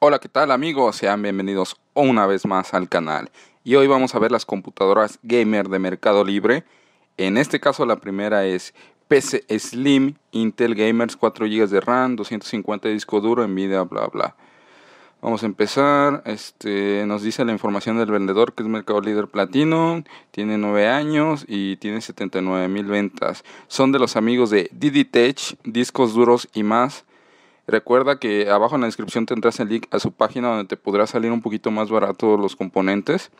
Hola, ¿qué tal amigos? Sean bienvenidos una vez más al canal. Y hoy vamos a ver las computadoras gamer de Mercado Libre. En este caso la primera es PC Slim Intel Gamers 4 GB de RAM, 250 de disco duro, Nvidia, bla bla. Vamos a empezar. Este nos dice la información del vendedor que es Mercado Líder Platino, tiene 9 años y tiene 79 mil ventas. Son de los amigos de Diditech, discos duros y más. Recuerda que abajo en la descripción tendrás el link a su página donde te podrá salir un poquito más barato los componentes.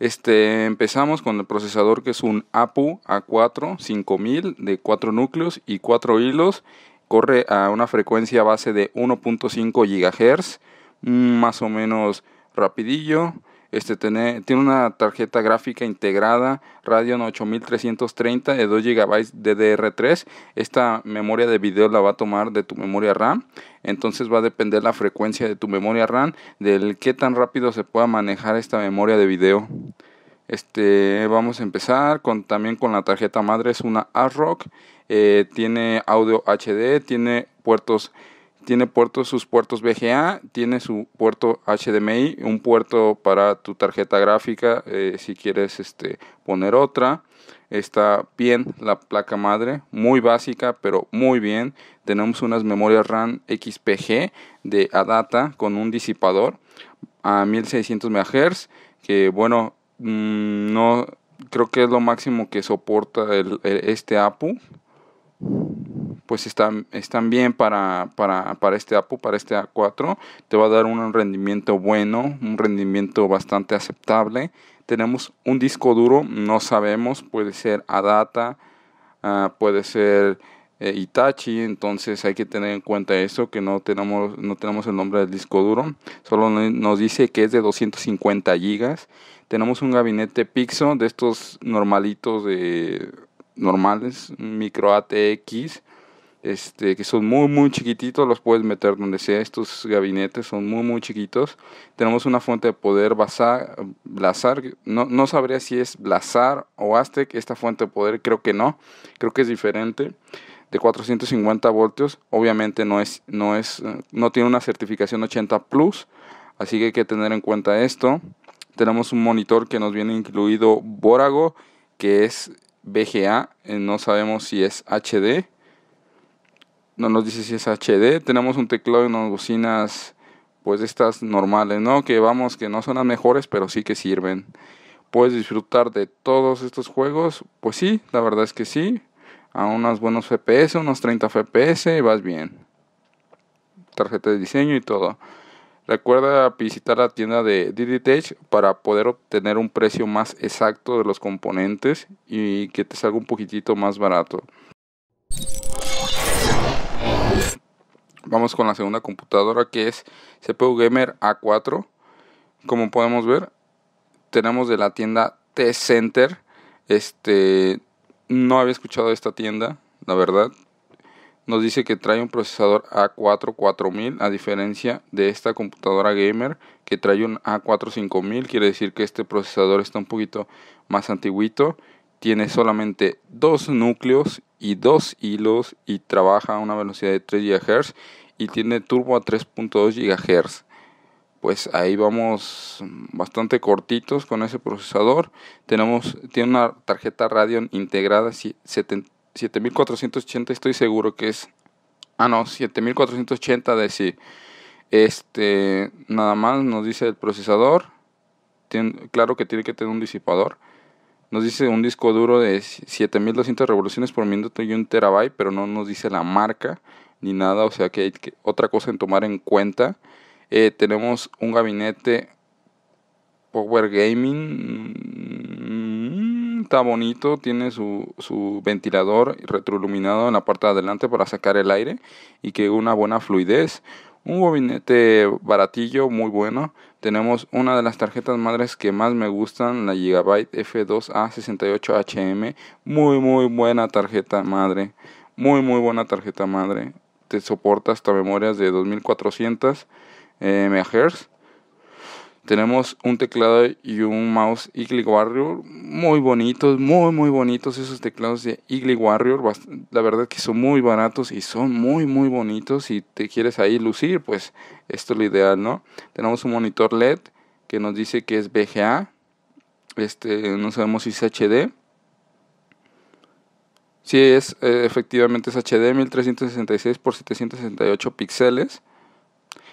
Este, empezamos con el procesador que es un APU A4 5000 de 4 núcleos y 4 hilos. Corre a una frecuencia base de 1.5 GHz, mm, más o menos rapidillo. Este tiene, tiene una tarjeta gráfica integrada Radeon 8330 de 2 GB DDR3. Esta memoria de video la va a tomar de tu memoria RAM. Entonces va a depender la frecuencia de tu memoria RAM, del qué tan rápido se pueda manejar esta memoria de video. Este, vamos a empezar con, también con la tarjeta madre, es una ARROC, eh, tiene audio HD, tiene puertos tiene puertos, sus puertos VGA, tiene su puerto HDMI, un puerto para tu tarjeta gráfica, eh, si quieres este, poner otra. Está bien la placa madre, muy básica, pero muy bien. Tenemos unas memorias RAM XPG de ADATA con un disipador a 1600 MHz, que bueno, mm, no creo que es lo máximo que soporta el, este APU pues están, están bien para, para, este APU, para este A4. Te va a dar un rendimiento bueno, un rendimiento bastante aceptable. Tenemos un disco duro, no sabemos, puede ser Adata, ah, puede ser eh, Itachi, entonces hay que tener en cuenta eso, que no tenemos, no tenemos el nombre del disco duro, solo nos dice que es de 250 GB. Tenemos un gabinete Pixo de estos normalitos de normales, micro ATX este, que son muy muy chiquititos, los puedes meter donde sea, estos gabinetes son muy muy chiquitos. Tenemos una fuente de poder basar, Blazar, no, no sabría si es Blazar o Aztec, esta fuente de poder creo que no, creo que es diferente, de 450 voltios, obviamente no, es, no, es, no tiene una certificación 80 Plus, así que hay que tener en cuenta esto. Tenemos un monitor que nos viene incluido Borago, que es VGA eh, no sabemos si es HD no nos dice si es HD, tenemos un teclado y unas bocinas pues estas normales, ¿no? Que vamos, que no son las mejores, pero sí que sirven. Puedes disfrutar de todos estos juegos, pues sí, la verdad es que sí, a unos buenos FPS, unos 30 FPS vas bien. Tarjeta de diseño y todo. Recuerda visitar la tienda de DDTech para poder obtener un precio más exacto de los componentes y que te salga un poquitito más barato. Vamos con la segunda computadora que es CPU Gamer A4. Como podemos ver, tenemos de la tienda T-Center. Este, no había escuchado de esta tienda, la verdad. Nos dice que trae un procesador A4 4000, a diferencia de esta computadora gamer que trae un A4 5000. Quiere decir que este procesador está un poquito más antiguito tiene solamente dos núcleos y dos hilos y trabaja a una velocidad de 3 GHz y tiene turbo a 3.2 GHz. Pues ahí vamos bastante cortitos con ese procesador. Tenemos tiene una tarjeta Radeon integrada 7480, estoy seguro que es Ah, no, 7480 de sí. Este, nada más nos dice el procesador. claro que tiene que tener un disipador. Nos dice un disco duro de 7200 revoluciones por minuto y un terabyte, pero no nos dice la marca ni nada, o sea que hay que, otra cosa en tomar en cuenta. Eh, tenemos un gabinete Power Gaming. Mm, está bonito, tiene su, su ventilador retroiluminado en la parte de adelante para sacar el aire y que una buena fluidez. Un gabinete baratillo, muy bueno tenemos una de las tarjetas madres que más me gustan, la Gigabyte F2A68HM. Muy, muy buena tarjeta madre. Muy, muy buena tarjeta madre. Te soporta hasta memorias de 2400 MHz. Tenemos un teclado y un mouse Eagle Warrior muy bonitos, muy muy bonitos esos teclados de Eagle Warrior. La verdad que son muy baratos y son muy muy bonitos. Si te quieres ahí lucir, pues esto es lo ideal, ¿no? Tenemos un monitor LED que nos dice que es VGA. Este, no sabemos si es HD. Si es, eh, efectivamente es HD 1366 x 768 píxeles.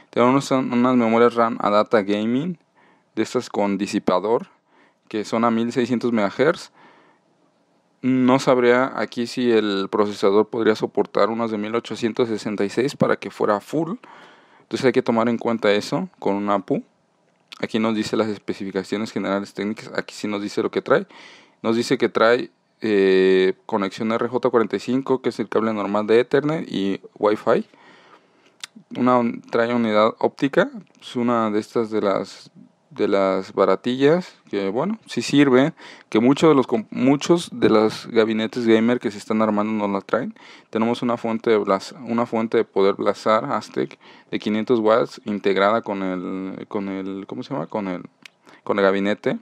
Tenemos unas memorias RAM a data gaming de estas con disipador, que son a 1600 MHz. No sabría aquí si el procesador podría soportar unas de 1866 para que fuera full. Entonces hay que tomar en cuenta eso con un APU. Aquí nos dice las especificaciones generales técnicas. Aquí sí nos dice lo que trae. Nos dice que trae eh, conexión RJ45, que es el cable normal de Ethernet y Wi-Fi. Una, trae unidad óptica. Es una de estas de las de las baratillas, que bueno, si sirve, que muchos de los muchos de los gabinetes gamer que se están armando no la traen. Tenemos una fuente de una fuente de poder blazar Aztec de 500 watts integrada con el con el ¿cómo se llama? con el con el gabinete.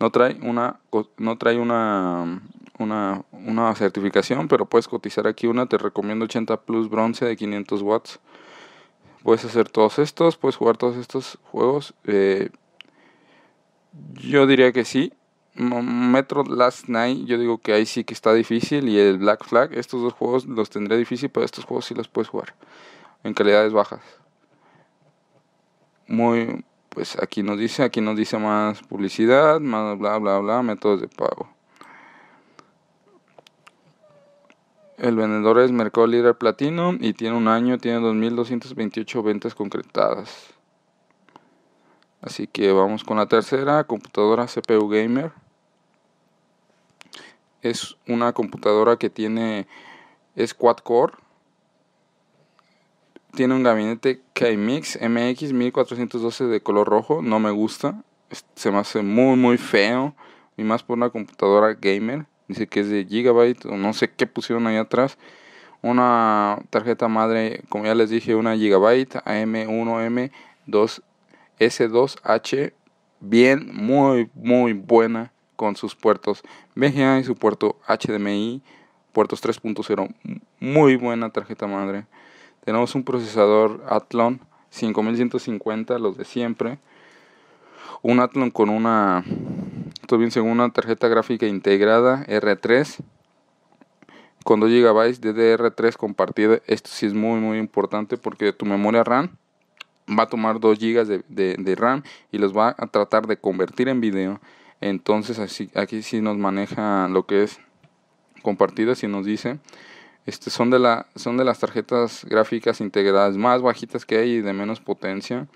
No trae una no trae una una, certificación, pero puedes cotizar aquí una, te recomiendo 80 Plus bronce de 500 watts puedes hacer todos estos, puedes jugar todos estos juegos. Eh, yo diría que sí. Metro Last Night, yo digo que ahí sí que está difícil. Y el Black Flag, estos dos juegos los tendré difícil, pero estos juegos sí los puedes jugar en calidades bajas. Muy, pues aquí nos dice, aquí nos dice más publicidad, más bla bla bla, métodos de pago. El vendedor es Mercado Líder Platino y tiene un año, tiene 2.228 ventas concretadas. Así que vamos con la tercera, computadora CPU Gamer. Es una computadora que tiene, es quad core. Tiene un gabinete K-Mix MX 1412 de color rojo, no me gusta. Se me hace muy muy feo. Y más por una computadora gamer. Dice que es de Gigabyte o no sé qué pusieron ahí atrás. Una tarjeta madre, como ya les dije, una Gigabyte AM1M2 S2H bien, muy, muy buena con sus puertos VGA y su puerto HDMI, puertos 3.0, muy buena tarjeta madre. Tenemos un procesador Athlon 5150, los de siempre. Un Athlon con una, bien según una tarjeta gráfica integrada R3 con 2 GB DDR3 compartida. Esto sí es muy, muy importante porque tu memoria RAM va a tomar 2 GB de, RAM y los va a tratar de convertir en video. Entonces así, aquí sí nos maneja lo que es compartidas y nos dice este, son, de la, son de las tarjetas gráficas integradas más bajitas que hay y de menos potencia.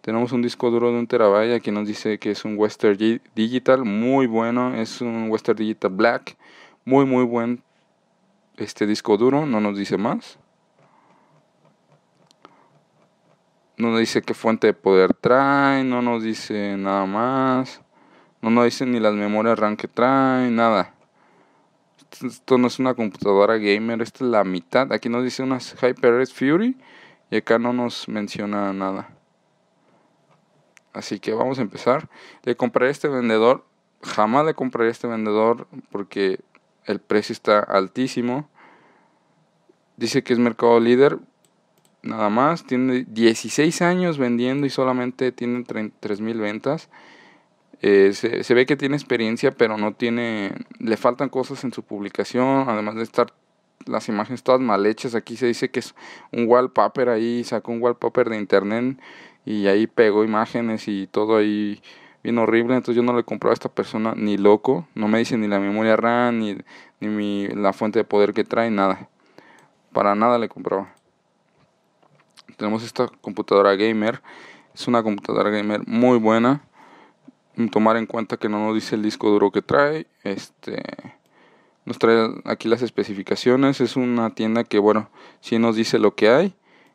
Tenemos un disco duro de un terabyte, aquí nos dice que es un Western Digital, muy bueno, es un Western Digital Black, muy muy buen este disco duro, no nos dice más. No nos dice qué fuente de poder trae, no nos dice nada más. No nos dice ni las memorias RAM que trae, nada. Esto, no es una computadora gamer, esta es la mitad. Aquí nos dice unas HyperX Fury y acá no nos menciona nada. Así que vamos a empezar. Le compraré este vendedor. Jamás le compraré a este vendedor porque el precio está altísimo. Dice que es mercado líder nada más. Tiene 16 años vendiendo y solamente tiene 3.000 ventas. Eh, se, se, ve que tiene experiencia, pero no tiene. Le faltan cosas en su publicación, además de estar las imágenes todas mal hechas. Aquí se dice que es un wallpaper ahí, sacó un wallpaper de internet y ahí pegó imágenes y todo ahí bien horrible. Entonces yo no le compraba a esta persona ni loco. No me dice ni la memoria RAM, ni, ni la fuente de poder que trae, nada. Para nada le compraba tenemos esta computadora gamer. Es una computadora gamer muy buena. Tomar en cuenta que no nos dice el disco duro que trae. Este nos trae aquí las especificaciones. Es una tienda que, bueno, Si nos dice lo que hay.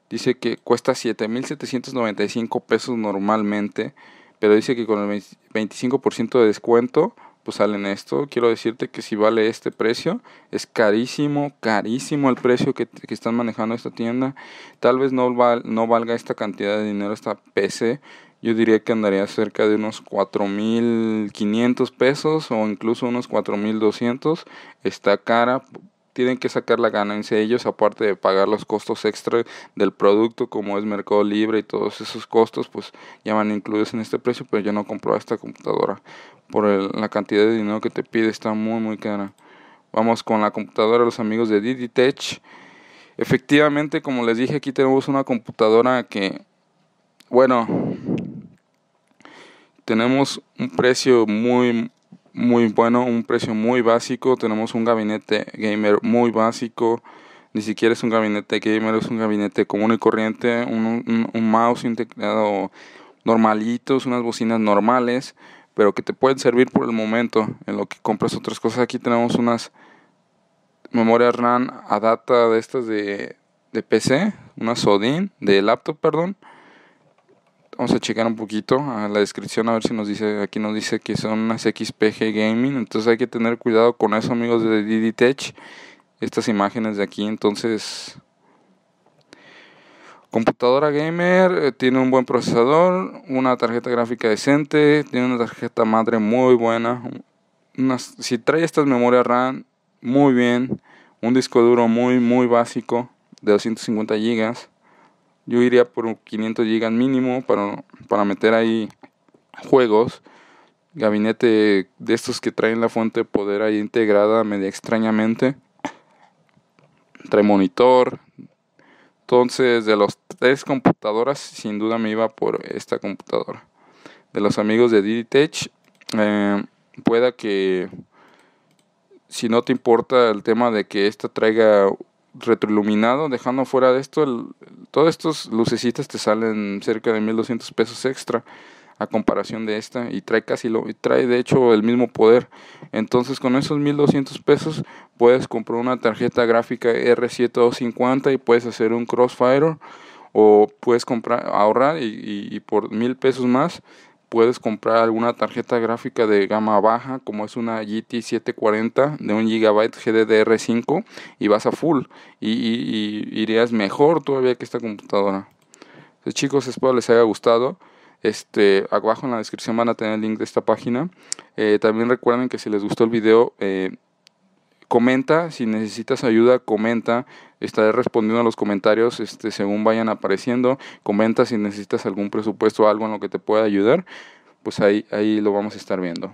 Dice que cuesta 7.795 pesos normalmente, pero dice que con el 25% de descuento pues salen esto. Quiero decirte que si vale este precio, es carísimo, carísimo el precio que, están manejando esta tienda. Tal vez no, no valga esta cantidad de dinero esta PC. Yo diría que andaría cerca de unos 4.500 pesos o incluso unos 4.200. Está cara tienen que sacar la ganancia ellos, aparte de pagar los costos extra del producto, como es Mercado Libre y todos esos costos, pues ya van incluidos en este precio, pero yo no compro esta computadora por la cantidad de dinero que te pide, está muy, muy cara. Vamos con la computadora los amigos de DidiTech. Efectivamente, como les dije, aquí tenemos una computadora que, bueno, tenemos un precio muy muy bueno, un precio muy básico. Tenemos un gabinete gamer muy básico. Ni siquiera es un gabinete gamer, es un gabinete común y corriente. Un, un, mouse, un teclado normalitos, unas bocinas normales, pero que te pueden servir por el momento en lo que compras otras cosas. Aquí tenemos unas memorias RAM a data de estas de, de PC, unas SODIN, de laptop, perdón. Vamos a checar un poquito a la descripción a ver si nos dice, aquí nos dice que son unas XPG Gaming, entonces hay que tener cuidado con eso amigos de Diditech estas imágenes de aquí, entonces computadora gamer, eh, tiene un buen procesador, una tarjeta gráfica decente, tiene una tarjeta madre muy buena, si trae estas memorias RAM muy bien, un disco duro muy muy básico de 250 GB yo iría por 500 GB mínimo para, para meter ahí juegos. Gabinete de estos que traen la fuente de poder ahí integrada media extrañamente. Trae monitor. Entonces, de los tres computadoras, sin duda me iba por esta computadora. De los amigos de DidiTech, eh, pueda que si no te importa el tema de que esta traiga retroiluminado, dejando fuera de esto, el, todos estos lucecitas te salen cerca de 1200 pesos extra a comparación de esta y trae casi lo y trae de hecho el mismo poder. Entonces con esos 1200 pesos puedes comprar una tarjeta gráfica R7250 y puedes hacer un Crossfire o puedes comprar ahorrar y, y por mil pesos más puedes comprar alguna tarjeta gráfica de gama baja como es una GT 740 de 1 GB GDDR5 y vas a full y, irías mejor todavía que esta computadora. Entonces, chicos, espero les haya gustado. Este, abajo en la descripción van a tener el link de esta página. Eh, también recuerden que si les gustó el video, eh, comenta, si necesitas ayuda, comenta, estaré respondiendo a los comentarios este, según vayan apareciendo, comenta si necesitas algún presupuesto o algo en lo que te pueda ayudar, pues ahí, ahí lo vamos a estar viendo.